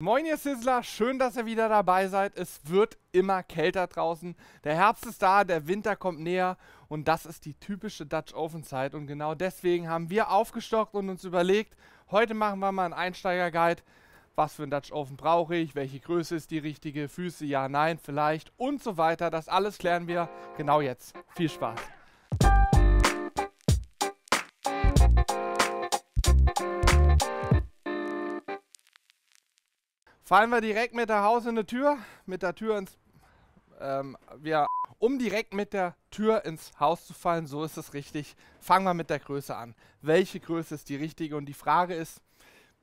Moin ihr Sizzler, schön, dass ihr wieder dabei seid. Es wird immer kälter draußen. Der Herbst ist da, der Winter kommt näher und das ist die typische Dutch Oven Zeit und genau deswegen haben wir aufgestockt und uns überlegt, heute machen wir mal einen Einsteiger-Guide. Was für einen Dutch Oven brauche ich? Welche Größe ist die richtige? Füße? Ja, nein, vielleicht und so weiter. Das alles klären wir genau jetzt. Viel Spaß! Fallen wir direkt mit der Haus in die Tür, mit der Tür ins... Ähm, wir, um direkt mit der Tür ins Haus zu fallen, so ist es richtig. Fangen wir mit der Größe an. Welche Größe ist die richtige? Und die Frage ist,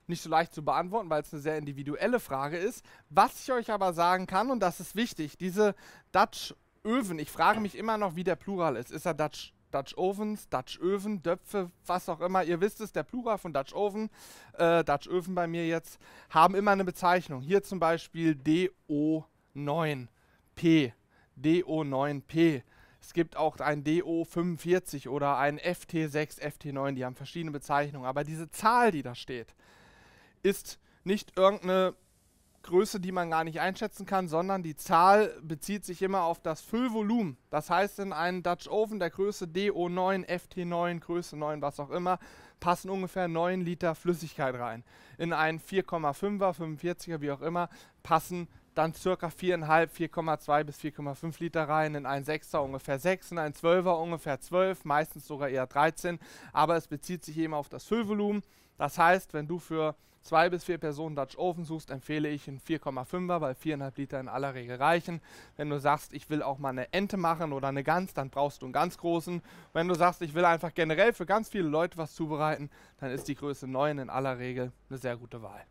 nicht so leicht zu beantworten, weil es eine sehr individuelle Frage ist. Was ich euch aber sagen kann, und das ist wichtig, diese Dutch Öven, ich frage mich immer noch, wie der Plural ist. Ist er Dutch Dutch Ovens, Dutch Öfen, Döpfe, was auch immer. Ihr wisst es, der Plural von Dutch Oven, äh, Dutch Öfen bei mir jetzt, haben immer eine Bezeichnung. Hier zum Beispiel DO9P. DO9P. Es gibt auch ein DO45 oder ein FT6, FT9, die haben verschiedene Bezeichnungen. Aber diese Zahl, die da steht, ist nicht irgendeine Größe, die man gar nicht einschätzen kann, sondern die Zahl bezieht sich immer auf das Füllvolumen. Das heißt, in einen Dutch Oven der Größe DO9, FT9, Größe 9, was auch immer, passen ungefähr 9 Liter Flüssigkeit rein. In einen 4,5er, 45er, wie auch immer, passen dann circa 4,5, 4,2 bis 4,5 Liter rein, in einen 6er ungefähr 6, in einen 12er ungefähr 12, meistens sogar eher 13, aber es bezieht sich eben auf das Füllvolumen. Das heißt, wenn du für zwei bis vier Personen Dutch Oven suchst, empfehle ich einen 4,5er, weil 4,5 Liter in aller Regel reichen. Wenn du sagst, ich will auch mal eine Ente machen oder eine Gans, dann brauchst du einen ganz großen. Wenn du sagst, ich will einfach generell für ganz viele Leute was zubereiten, dann ist die Größe 9 in aller Regel eine sehr gute Wahl.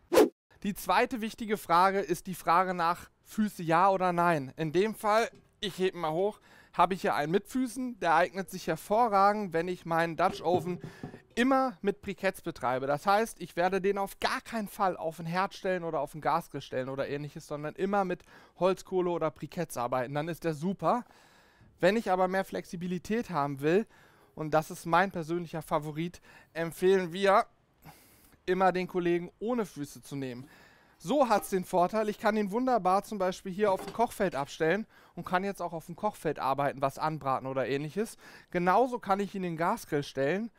Die zweite wichtige Frage ist die Frage nach Füße ja oder nein. In dem Fall, ich hebe mal hoch, habe ich hier einen mit Füßen. Der eignet sich hervorragend, wenn ich meinen Dutch Oven immer mit Briketts betreibe. Das heißt, ich werde den auf gar keinen Fall auf den Herd stellen oder auf den Gasgrill stellen oder ähnliches, sondern immer mit Holzkohle oder Briketts arbeiten. Dann ist der super. Wenn ich aber mehr Flexibilität haben will, und das ist mein persönlicher Favorit, empfehlen wir immer den Kollegen ohne Füße zu nehmen. So hat es den Vorteil, ich kann ihn wunderbar zum Beispiel hier auf dem Kochfeld abstellen und kann jetzt auch auf dem Kochfeld arbeiten, was anbraten oder ähnliches. Genauso kann ich ihn in den Gasgrill stellen,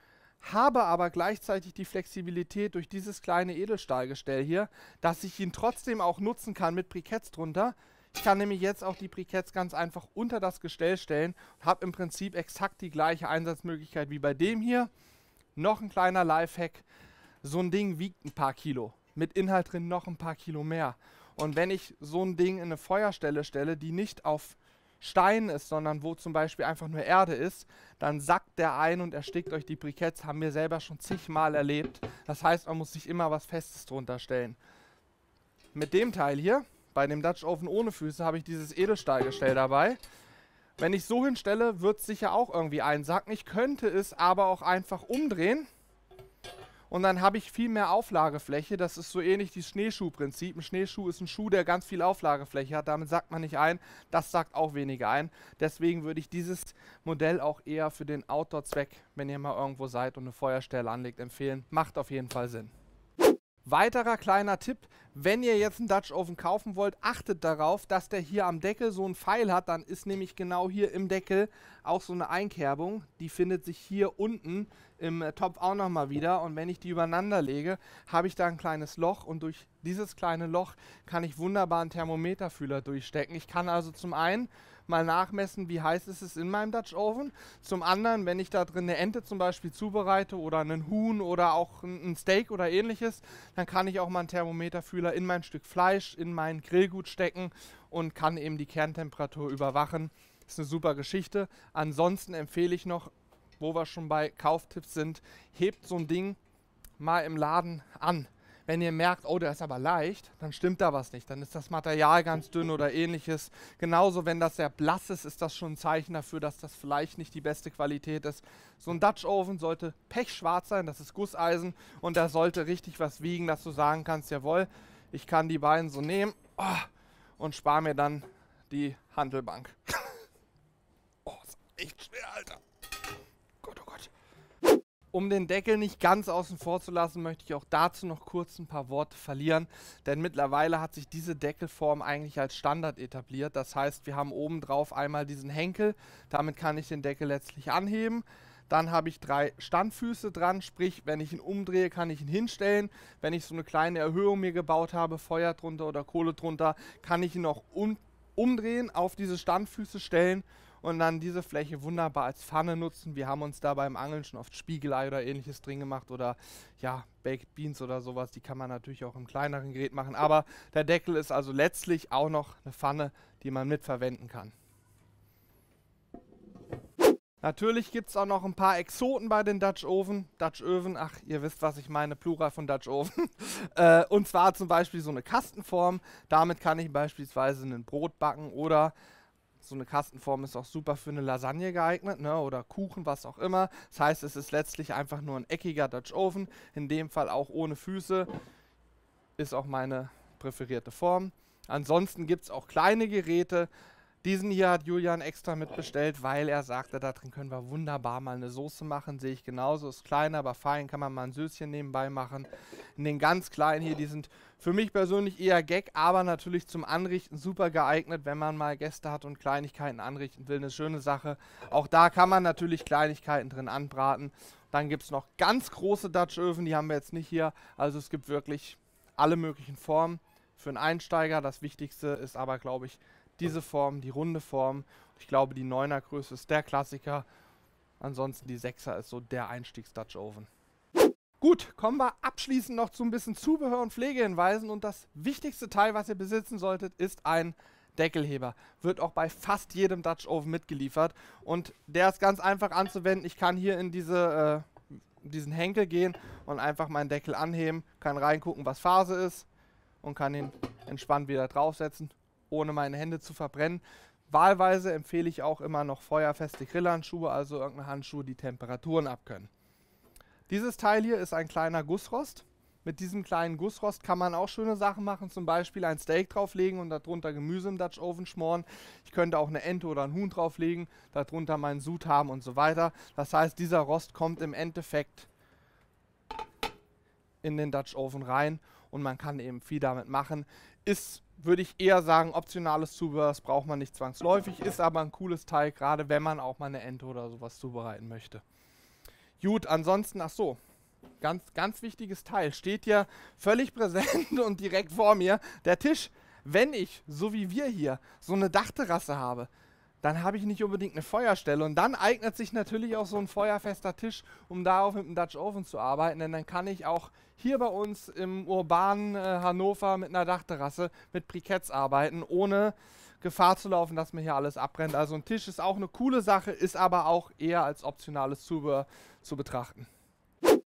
habe aber gleichzeitig die Flexibilität durch dieses kleine Edelstahlgestell hier, dass ich ihn trotzdem auch nutzen kann mit Briketts drunter. Ich kann nämlich jetzt auch die Briketts ganz einfach unter das Gestell stellen und habe im Prinzip exakt die gleiche Einsatzmöglichkeit wie bei dem hier. Noch ein kleiner Lifehack, so ein Ding wiegt ein paar Kilo mit Inhalt drin noch ein paar Kilo mehr. Und wenn ich so ein Ding in eine Feuerstelle stelle, die nicht auf Stein ist, sondern wo zum Beispiel einfach nur Erde ist, dann sackt der ein und erstickt euch die Briketts, haben wir selber schon zigmal erlebt. Das heißt, man muss sich immer was Festes drunter stellen. Mit dem Teil hier, bei dem Dutch Oven ohne Füße, habe ich dieses Edelstahlgestell dabei. Wenn ich so hinstelle, wird es sicher auch irgendwie einsacken. Ich könnte es aber auch einfach umdrehen und dann habe ich viel mehr Auflagefläche. Das ist so ähnlich wie das Schneeschuhprinzip. Ein Schneeschuh ist ein Schuh, der ganz viel Auflagefläche hat. Damit sagt man nicht ein, das sagt auch weniger ein. Deswegen würde ich dieses Modell auch eher für den Outdoor-Zweck, wenn ihr mal irgendwo seid und eine Feuerstelle anlegt, empfehlen. Macht auf jeden Fall Sinn. Weiterer kleiner Tipp, wenn ihr jetzt einen Dutch Oven kaufen wollt, achtet darauf, dass der hier am Deckel so einen Pfeil hat. Dann ist nämlich genau hier im Deckel auch so eine Einkerbung. Die findet sich hier unten im äh, Topf auch nochmal wieder. Und wenn ich die übereinander lege, habe ich da ein kleines Loch. Und durch dieses kleine Loch kann ich wunderbar einen Thermometerfühler durchstecken. Ich kann also zum einen mal nachmessen, wie heiß ist es in meinem Dutch Oven. Zum anderen, wenn ich da drin eine Ente zum Beispiel zubereite oder einen Huhn oder auch ein Steak oder ähnliches, dann kann ich auch mal einen Thermometerfühler Mikrowähler in mein Stück Fleisch, in mein Grillgut stecken und kann eben die Kerntemperatur überwachen. Ist eine super Geschichte. Ansonsten empfehle ich noch, wo wir schon bei Kauftipps sind, hebt so ein Ding mal im Laden an. Wenn ihr merkt, oh, der ist aber leicht, dann stimmt da was nicht. Dann ist das Material ganz dünn oder ähnliches. Genauso, wenn das sehr blass ist, ist das schon ein Zeichen dafür, dass das vielleicht nicht die beste Qualität ist. So ein Dutch Oven sollte pechschwarz sein, das ist Gusseisen und da sollte richtig was wiegen, dass du sagen kannst, jawohl, ich kann die beiden so nehmen oh, und spare mir dann die Handelbank. oh, ist echt schwer, Alter. Gott, oh Gott. Um den Deckel nicht ganz außen vor zu lassen, möchte ich auch dazu noch kurz ein paar Worte verlieren, denn mittlerweile hat sich diese Deckelform eigentlich als Standard etabliert. Das heißt, wir haben oben drauf einmal diesen Henkel, damit kann ich den Deckel letztlich anheben. Dann habe ich drei Standfüße dran, sprich, wenn ich ihn umdrehe, kann ich ihn hinstellen. Wenn ich so eine kleine Erhöhung mir gebaut habe, Feuer drunter oder Kohle drunter, kann ich ihn noch um, umdrehen, auf diese Standfüße stellen und dann diese Fläche wunderbar als Pfanne nutzen. Wir haben uns da beim Angeln schon oft Spiegelei oder ähnliches drin gemacht oder ja, Baked Beans oder sowas. Die kann man natürlich auch im kleineren Gerät machen. Aber der Deckel ist also letztlich auch noch eine Pfanne, die man mitverwenden kann. Natürlich gibt es auch noch ein paar Exoten bei den Dutch Oven. Dutch Oven, ach, ihr wisst, was ich meine, Plural von Dutch Oven. äh, und zwar zum Beispiel so eine Kastenform. Damit kann ich beispielsweise ein Brot backen oder so eine Kastenform ist auch super für eine Lasagne geeignet, ne? Oder Kuchen, was auch immer. Das heißt, es ist letztlich einfach nur ein eckiger Dutch Oven. In dem Fall auch ohne Füße. Ist auch meine präferierte Form. Ansonsten gibt es auch kleine Geräte, diesen hier hat Julian extra mitbestellt, weil er sagte, da drin können wir wunderbar mal eine Soße machen. Sehe ich genauso, ist klein, aber fein, kann man mal ein Süßchen nebenbei machen. In den ganz kleinen hier, die sind für mich persönlich eher Gag, aber natürlich zum Anrichten super geeignet, wenn man mal Gäste hat und Kleinigkeiten anrichten will. Eine schöne Sache. Auch da kann man natürlich Kleinigkeiten drin anbraten. Dann gibt es noch ganz große Dutch-Öfen, die haben wir jetzt nicht hier. Also es gibt wirklich alle möglichen Formen für einen Einsteiger. Das Wichtigste ist aber, glaube ich, diese Form, die runde Form. Ich glaube, die 9er Größe ist der Klassiker. Ansonsten die 6er ist so der Einstiegs-Dutch Oven. Gut, kommen wir abschließend noch zu ein bisschen Zubehör und Pflegehinweisen. Und das wichtigste Teil, was ihr besitzen solltet, ist ein Deckelheber. Wird auch bei fast jedem Dutch Oven mitgeliefert. Und der ist ganz einfach anzuwenden. Ich kann hier in diese, äh, diesen Henkel gehen und einfach meinen Deckel anheben, kann reingucken, was Phase ist und kann ihn entspannt wieder draufsetzen ohne meine Hände zu verbrennen. Wahlweise empfehle ich auch immer noch feuerfeste Grillhandschuhe, also irgendeine Handschuhe, die Temperaturen abkönnen. Dieses Teil hier ist ein kleiner Gussrost. Mit diesem kleinen Gussrost kann man auch schöne Sachen machen, zum Beispiel ein Steak drauflegen und darunter Gemüse im Dutch Oven schmoren. Ich könnte auch eine Ente oder ein Huhn drauflegen, darunter meinen Sud haben und so weiter. Das heißt, dieser Rost kommt im Endeffekt in den Dutch Oven rein und man kann eben viel damit machen. Ist würde ich eher sagen, optionales Zubehör braucht man nicht zwangsläufig, ist aber ein cooles Teil, gerade wenn man auch mal eine Ente oder sowas zubereiten möchte. Gut, ansonsten, ach so, ganz, ganz wichtiges Teil, steht hier völlig präsent und direkt vor mir, der Tisch. Wenn ich, so wie wir hier, so eine Dachterrasse habe, dann habe ich nicht unbedingt eine Feuerstelle. Und dann eignet sich natürlich auch so ein feuerfester Tisch, um darauf mit dem Dutch Oven zu arbeiten. Denn dann kann ich auch hier bei uns im urbanen äh, Hannover mit einer Dachterrasse mit Briketts arbeiten, ohne Gefahr zu laufen, dass mir hier alles abbrennt. Also ein Tisch ist auch eine coole Sache, ist aber auch eher als optionales Zubehör zu betrachten.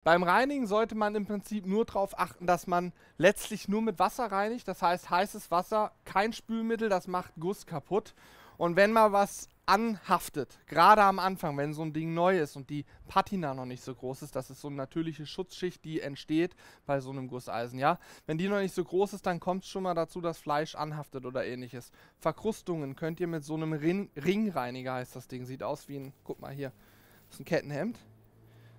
Beim Reinigen sollte man im Prinzip nur darauf achten, dass man letztlich nur mit Wasser reinigt. Das heißt heißes Wasser, kein Spülmittel, das macht Guss kaputt. Und wenn mal was anhaftet, gerade am Anfang, wenn so ein Ding neu ist und die Patina noch nicht so groß ist, das ist so eine natürliche Schutzschicht, die entsteht bei so einem Gusseisen, ja. Wenn die noch nicht so groß ist, dann kommt es schon mal dazu, dass Fleisch anhaftet oder ähnliches. Verkrustungen könnt ihr mit so einem Ring Ringreiniger, heißt das Ding, sieht aus wie ein, guck mal hier, das ist ein Kettenhemd.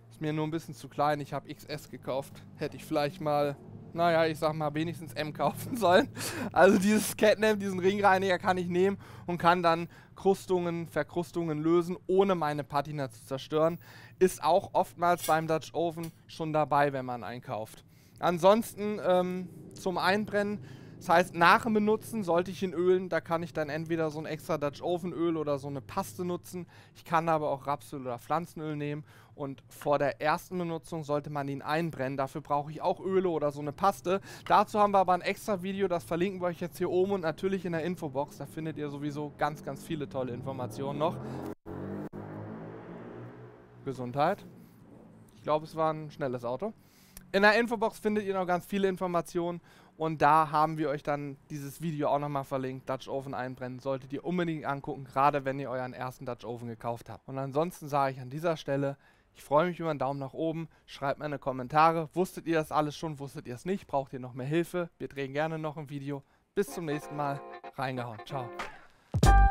Ist mir nur ein bisschen zu klein, ich habe XS gekauft. Hätte ich vielleicht mal naja, ich sag mal, wenigstens M kaufen sollen. Also dieses Catnap, diesen Ringreiniger kann ich nehmen und kann dann Krustungen, Verkrustungen lösen, ohne meine Patina zu zerstören. Ist auch oftmals beim Dutch Oven schon dabei, wenn man einkauft. Ansonsten ähm, zum Einbrennen das heißt, nach dem Benutzen sollte ich ihn ölen, da kann ich dann entweder so ein extra Dutch Oven Öl oder so eine Paste nutzen. Ich kann aber auch Rapsöl oder Pflanzenöl nehmen und vor der ersten Benutzung sollte man ihn einbrennen. Dafür brauche ich auch Öle oder so eine Paste. Dazu haben wir aber ein extra Video, das verlinken wir euch jetzt hier oben und natürlich in der Infobox. Da findet ihr sowieso ganz, ganz viele tolle Informationen noch. Gesundheit. Ich glaube, es war ein schnelles Auto. In der Infobox findet ihr noch ganz viele Informationen und da haben wir euch dann dieses Video auch nochmal verlinkt, Dutch Oven einbrennen. Solltet ihr unbedingt angucken, gerade wenn ihr euren ersten Dutch Oven gekauft habt. Und ansonsten sage ich an dieser Stelle, ich freue mich über einen Daumen nach oben. Schreibt mir in die Kommentare. Wusstet ihr das alles schon? Wusstet ihr es nicht? Braucht ihr noch mehr Hilfe? Wir drehen gerne noch ein Video. Bis zum nächsten Mal. Reingehauen. Ciao.